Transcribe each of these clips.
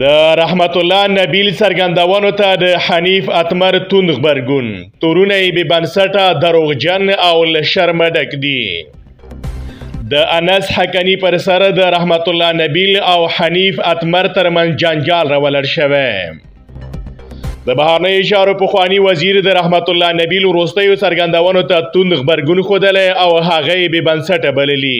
د رحمت الله نبیل سرګندونو ته د حنیف اتمر توند خبرګون تورونه یې به بنسټه دروغجن او له شرم ډک دي د انس حقانی پر سره د رحمت الله نبیل او حنیف اتمر ترمن جنجال راولر شوه د بهرنی اشارو پخوانی وزیر د رحمت الله نبیل وروستیو سرګندونو ته توند خبرګون خوده او هغه به بنسټه بللی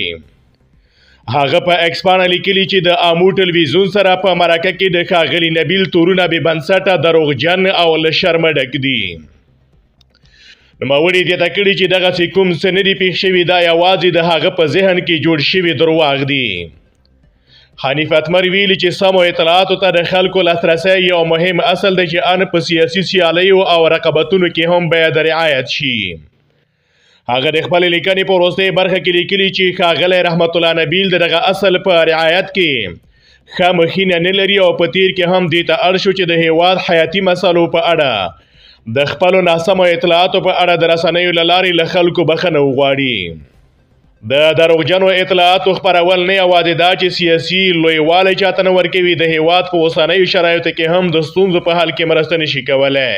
هغه په پا ایکسپانه لیکلی چې د امو ټلویزیون سره په مرکه کې د خاغلی نبیل تورونه به بنسټه دروغجن او له شرم ډک دي نوموړي د تکړې چې دغه کوم سندې پیښ شوی دا یوازې د هغه په ذهن کې جوړ شوی درواغ دي حنیف اتمر ویلي چې سمو اطلاعاتو ته د خلکو لاسرسي یو مهم اصل دی چې ان په سیاسي سیالیو او رقابتونو کې هم باید رعایت شي هغه د خپل لیکنې په وروستۍ برخه کې لیکلي چې ښاغلی رحمت الله نبیل دغه اصل په رعایت کې خامخینه نه لري او په تیر کې هم دې ته اړ شو چې د هیواد حیاتي مسلو په اړه د خپلو ناسمو اطلاعاتو په اړه د رسنیو له لارې له خلکو بخښنه وغواړي د دروغجنو اطلاعاتو خبرول نه یوازې دا چې سیاسي لویوالی چاته نه ورکوي د هیواد په اوسنیو شرایطو کې هم د ستونزو په حل کې مرسته نشي کولای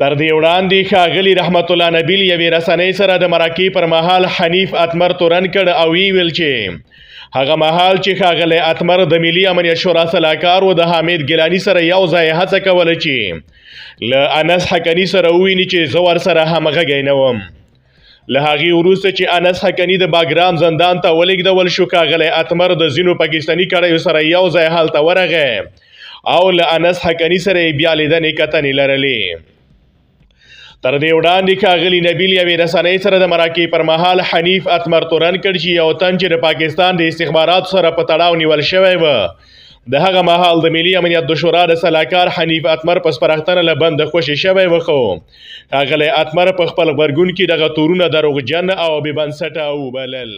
تر دې وړاندې ښاغلی رحمت الله نبیل یوې رسنۍ سره د مراکې پر مهال حنیف اتمر تورن کړ او وی ویل چې هغه مهال چې ښاغلی اتمر د ملي امنیت شورا سلاکار و د حمید ګیلانی سره یو ځای هڅه کوله چې له انس حقني سره وویني چې زه ورسره همغږی نه وم له هغې وروسته چې انس حقني د باګرام زندان ته ولېږدول شو ښاغلی اتمر د ځینو پاکستاني کډیو سره یو ځای هلته ورغی او له انس حقني سره یې بیا لیدنې کتنې لرلې تر دې وړاندې کاغلی نبیل یوې رسنۍ سره د مراکې پر مهال حنیف اتمر تورن کړ چې یو تن چې د پاکستان د استخباراتو سره په تړاو نیول شوی و د هغه مهال د ملي امنیت د شورا د سلاکار حنیف اتمر په سپرختنه له بند خوشي شوی و خو کاغلی اتمر په خپل خبرګون کې دغه تورونه دروغجن او بې بنسټه وبلل